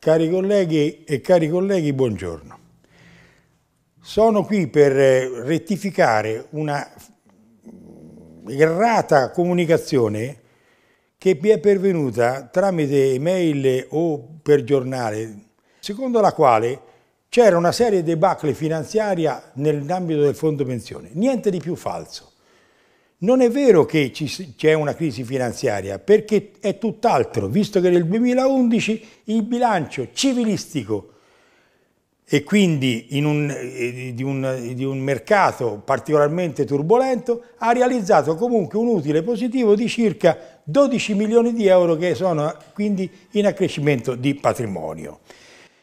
Cari colleghi e cari colleghi, buongiorno. Sono qui per eh, rettificare una errata comunicazione che vi è pervenuta tramite email o per giornale secondo la quale c'era una serie di debacle finanziaria nell'ambito del fondo pensione. Niente di più falso. Non è vero che c'è una crisi finanziaria, perché è tutt'altro, visto che nel 2011 il bilancio civilistico e quindi un, eh, di, un, di, un, mercato particolarmente turbolento ha realizzato comunque un utile positivo di circa 12 milioni di euro che sono quindi in accrescimento di patrimonio.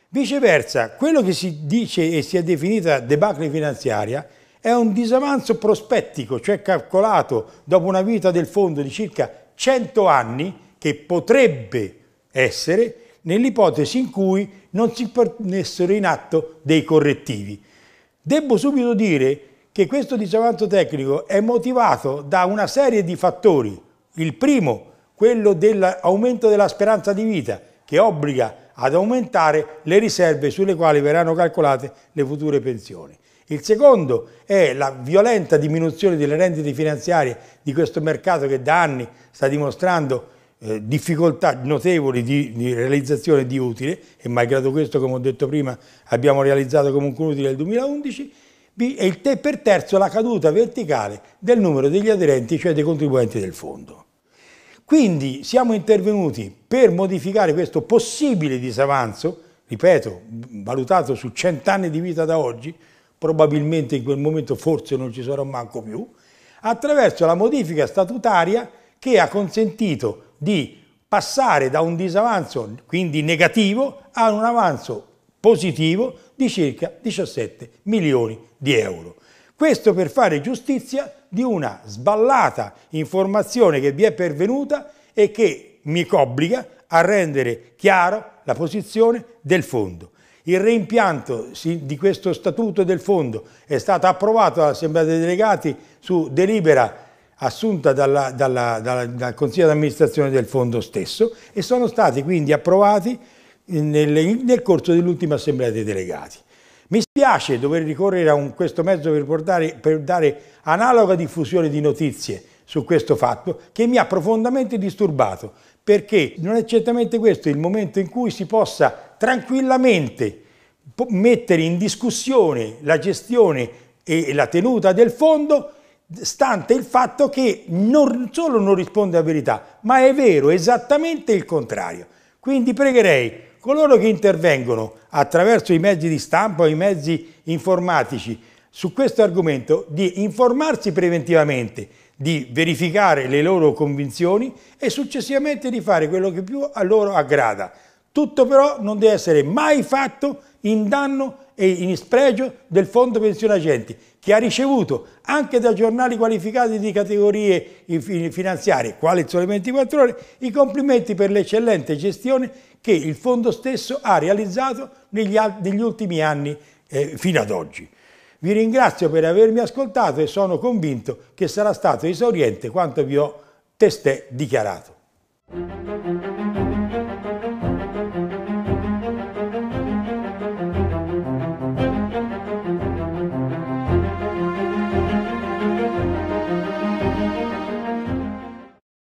Viceversa, quello che si dice e si è definita debacle finanziaria è un disavanzo prospettico, cioè calcolato dopo una vita del fondo di circa 100 anni, che potrebbe essere nell'ipotesi in cui non si ponessero in atto dei correttivi. Debbo subito dire che questo disavanzo tecnico è motivato da una serie di fattori. Il primo, quello dell'aumento della speranza di vita, che obbliga a ad aumentare le riserve sulle quali verranno calcolate le future pensioni. Il secondo è la violenta diminuzione delle rendite finanziarie di questo mercato che da anni sta dimostrando eh, difficoltà notevoli di, di, realizzazione di utile e malgrado questo, come ho detto prima, abbiamo realizzato comunque un utile nel 2011 e per terzo la caduta verticale del numero degli aderenti, cioè dei contribuenti del fondo. Quindi siamo intervenuti per modificare questo possibile disavanzo, ripeto, valutato su cent'anni di vita da oggi, probabilmente in quel momento forse non ci sarò manco più, attraverso la modifica statutaria che ha consentito di passare da un disavanzo quindi negativo a un avanzo positivo di circa 17 milioni di euro. Questo per fare giustizia di una sballata informazione che vi è pervenuta e che mi obbliga a rendere chiaro la posizione del fondo. Il reimpianto di questo statuto del fondo è stato approvato dall'Assemblea dei Delegati su delibera assunta dalla, dalla, dalla, dal Consiglio di amministrazione del fondo stesso e sono stati quindi approvati nel, nel corso dell'ultima Assemblea dei Delegati. Mi spiace dover ricorrere a un, questo mezzo per, portare, per dare analoga diffusione di notizie su questo fatto che mi ha profondamente disturbato perché non è certamente questo il momento in cui si possa tranquillamente mettere in discussione la gestione e la tenuta del fondo stante il fatto che non solo non risponde a verità, ma è vero esattamente il contrario. Quindi pregherei coloro che intervengono attraverso i mezzi di stampa o i mezzi informatici su questo argomento di informarsi preventivamente, di verificare le loro convinzioni e successivamente di fare quello che più a loro aggrada. Tutto però non deve essere mai fatto in danno e in spregio del fondo pensione agenti, che ha ricevuto anche da giornali qualificati di categorie finanziarie, quale il Sole 24 Ore, i complimenti per l'eccellente gestione che il fondo stesso ha realizzato negli, negli ultimi anni eh, fino ad oggi. Vi ringrazio per avermi ascoltato e sono convinto che sarà stato esauriente quanto vi ho testé dichiarato.